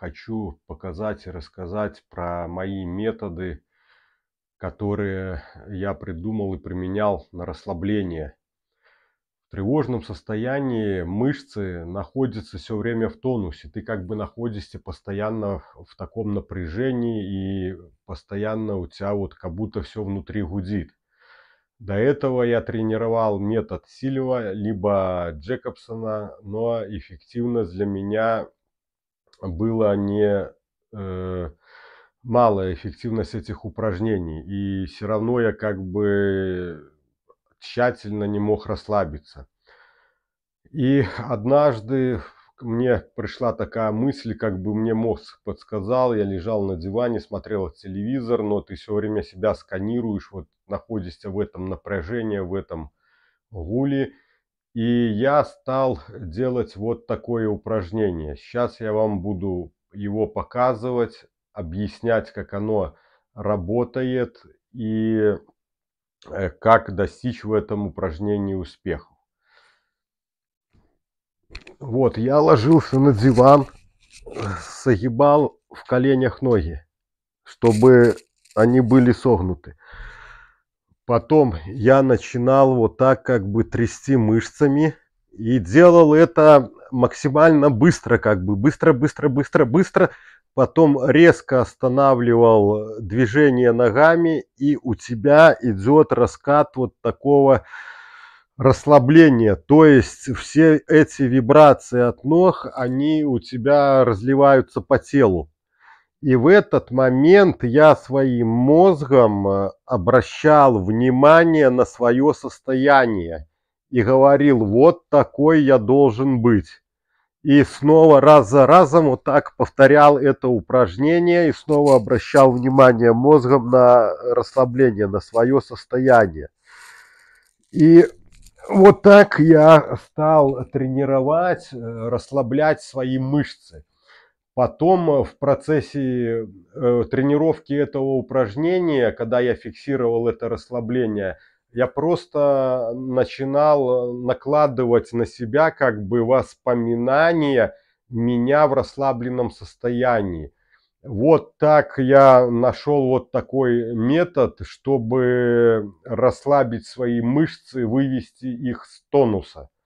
хочу показать и рассказать про мои методы, которые я придумал и применял на расслабление. В тревожном состоянии мышцы находятся все время в тонусе. Ты как бы находишься постоянно в таком напряжении и постоянно у тебя вот как будто все внутри гудит. До этого я тренировал метод Сильва, либо Джекобсона, но эффективность для меня было не э, малая эффективность этих упражнений. И все равно я как бы тщательно не мог расслабиться. И однажды мне пришла такая мысль, как бы мне мозг подсказал, я лежал на диване, смотрел телевизор, но ты все время себя сканируешь, вот находишься в этом напряжении, в этом гуле, и я стал делать вот такое упражнение. Сейчас я вам буду его показывать, объяснять, как оно работает и э, как достичь в этом упражнении успеха. Вот, я ложился на диван, согибал в коленях ноги, чтобы они были согнуты. Потом я начинал вот так как бы трясти мышцами и делал это максимально быстро, как бы быстро, быстро, быстро, быстро. Потом резко останавливал движение ногами, и у тебя идет раскат вот такого расслабления. То есть все эти вибрации от ног, они у тебя разливаются по телу. И в этот момент я своим мозгом э, обращал внимание на свое состояние и говорил, вот такой я должен быть. И снова раз за разом вот так повторял это упражнение и снова обращал внимание мозгом на расслабление, на свое состояние. И вот так я стал тренировать, э, расслаблять свои мышцы. Потом э, в процессе э, тренировки этого упражнения, когда я фиксировал это расслабление, я просто начинал э, накладывать на себя как бы воспоминания меня в расслабленном состоянии. Вот так я нашел вот такой метод, чтобы расслабить свои мышцы, вывести их с тонуса.